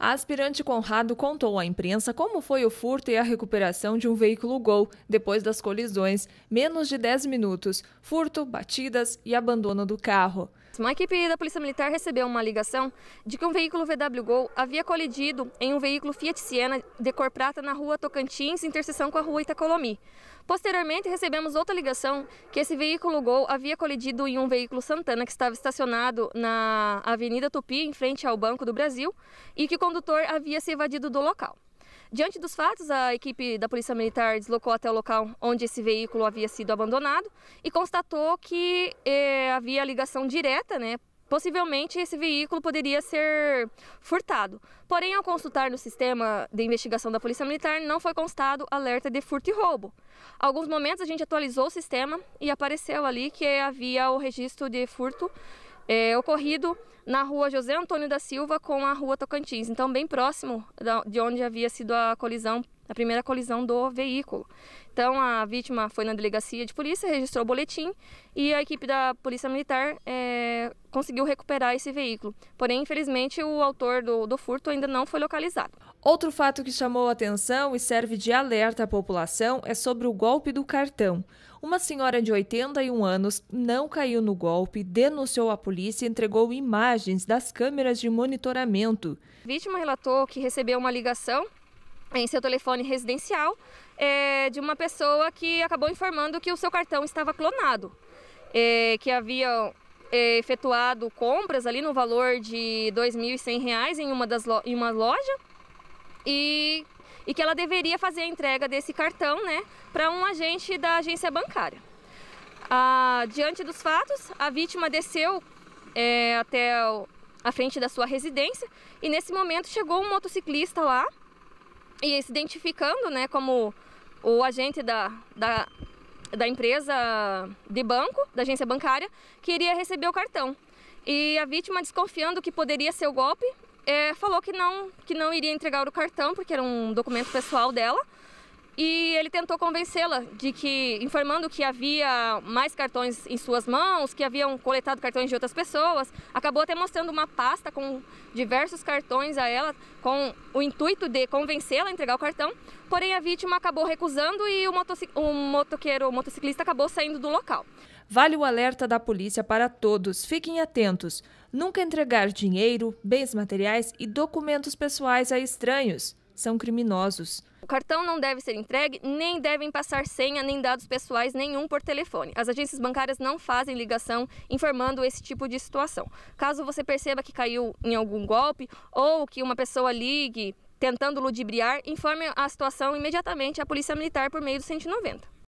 A aspirante Conrado contou à imprensa como foi o furto e a recuperação de um veículo Gol depois das colisões, menos de 10 minutos, furto, batidas e abandono do carro. Uma equipe da Polícia Militar recebeu uma ligação de que um veículo VW Gol havia colidido em um veículo Fiat Siena de cor prata na rua Tocantins, interseção com a rua Itacolomi. Posteriormente, recebemos outra ligação que esse veículo Gol havia colidido em um veículo Santana que estava estacionado na Avenida Tupi, em frente ao Banco do Brasil, e que o condutor havia se evadido do local. Diante dos fatos, a equipe da Polícia Militar deslocou até o local onde esse veículo havia sido abandonado e constatou que eh, havia ligação direta, né? Possivelmente esse veículo poderia ser furtado. Porém, ao consultar no sistema de investigação da Polícia Militar, não foi constado alerta de furto e roubo. Há alguns momentos a gente atualizou o sistema e apareceu ali que havia o registro de furto é, ocorrido na rua José Antônio da Silva com a rua Tocantins, então bem próximo de onde havia sido a colisão na primeira colisão do veículo. Então a vítima foi na delegacia de polícia, registrou o boletim e a equipe da Polícia Militar é, conseguiu recuperar esse veículo. Porém, infelizmente, o autor do, do furto ainda não foi localizado. Outro fato que chamou atenção e serve de alerta à população é sobre o golpe do cartão. Uma senhora de 81 anos não caiu no golpe, denunciou a polícia e entregou imagens das câmeras de monitoramento. A vítima relatou que recebeu uma ligação em seu telefone residencial é, de uma pessoa que acabou informando que o seu cartão estava clonado, é, que havia é, efetuado compras ali no valor de R$ 2.100 em uma, das em uma loja e, e que ela deveria fazer a entrega desse cartão né, para um agente da agência bancária. Ah, diante dos fatos, a vítima desceu é, até o, a frente da sua residência e nesse momento chegou um motociclista lá e se identificando né, como o agente da, da, da empresa de banco, da agência bancária, que iria receber o cartão. E a vítima, desconfiando que poderia ser o golpe, é, falou que não, que não iria entregar o cartão, porque era um documento pessoal dela e ele tentou convencê-la de que, informando que havia mais cartões em suas mãos, que haviam coletado cartões de outras pessoas, acabou até mostrando uma pasta com diversos cartões a ela, com o intuito de convencê-la a entregar o cartão. Porém, a vítima acabou recusando e o, motocic... o motoqueiro, o motociclista, acabou saindo do local. Vale o alerta da polícia para todos. Fiquem atentos. Nunca entregar dinheiro, bens materiais e documentos pessoais a estranhos são criminosos. O cartão não deve ser entregue, nem devem passar senha nem dados pessoais nenhum por telefone. As agências bancárias não fazem ligação informando esse tipo de situação. Caso você perceba que caiu em algum golpe ou que uma pessoa ligue tentando ludibriar, informe a situação imediatamente à Polícia Militar por meio do 190.